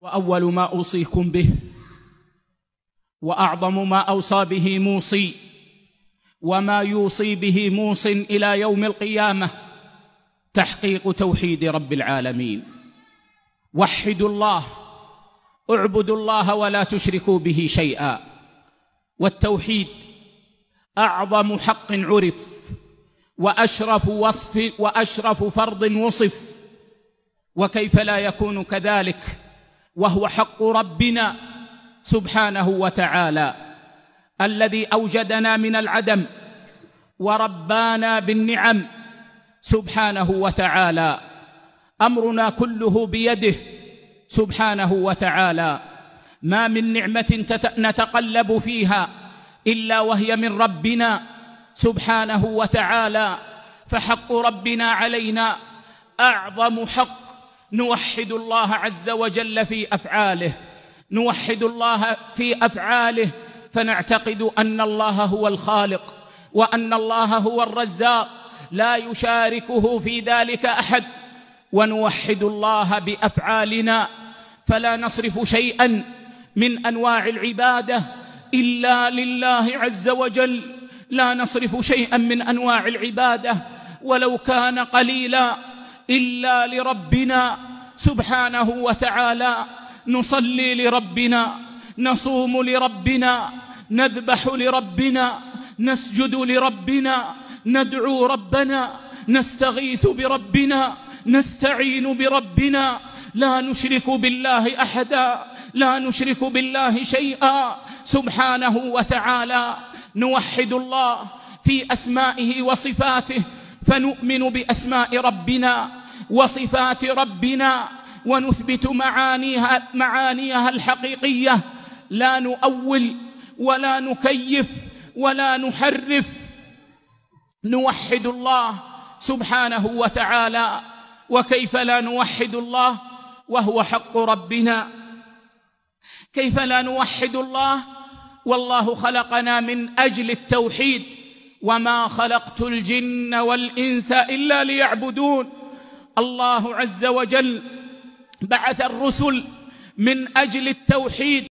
واول ما اوصيكم به واعظم ما اوصى به موصي وما يوصي به موص الى يوم القيامه تحقيق توحيد رب العالمين وحدوا الله اعبدوا الله ولا تشركوا به شيئا والتوحيد اعظم حق عرف واشرف وصف واشرف فرض وصف وكيف لا يكون كذلك وهو حق ربنا سبحانه وتعالى الذي أوجدنا من العدم وربانا بالنعم سبحانه وتعالى أمرنا كله بيده سبحانه وتعالى ما من نعمة نتقلب فيها إلا وهي من ربنا سبحانه وتعالى فحق ربنا علينا أعظم حق نوحد الله عز وجل في افعاله نوحد الله في افعاله فنعتقد ان الله هو الخالق وان الله هو الرزاق لا يشاركه في ذلك احد ونوحد الله بافعالنا فلا نصرف شيئا من انواع العباده الا لله عز وجل لا نصرف شيئا من انواع العباده ولو كان قليلا إلا لربنا سبحانه وتعالى نصلي لربنا نصوم لربنا نذبح لربنا نسجد لربنا ندعو ربنا نستغيث بربنا نستعين بربنا لا نشرك بالله أحدا لا نشرك بالله شيئا سبحانه وتعالى نوحد الله في أسمائه وصفاته فنؤمن بأسماء ربنا وصفات ربنا ونثبت معانيها معانيها الحقيقيه لا نؤول ولا نكيف ولا نحرف نوحد الله سبحانه وتعالى وكيف لا نوحد الله وهو حق ربنا كيف لا نوحد الله والله خلقنا من اجل التوحيد وما خلقت الجن والانس الا ليعبدون الله عز وجل بعث الرسل من أجل التوحيد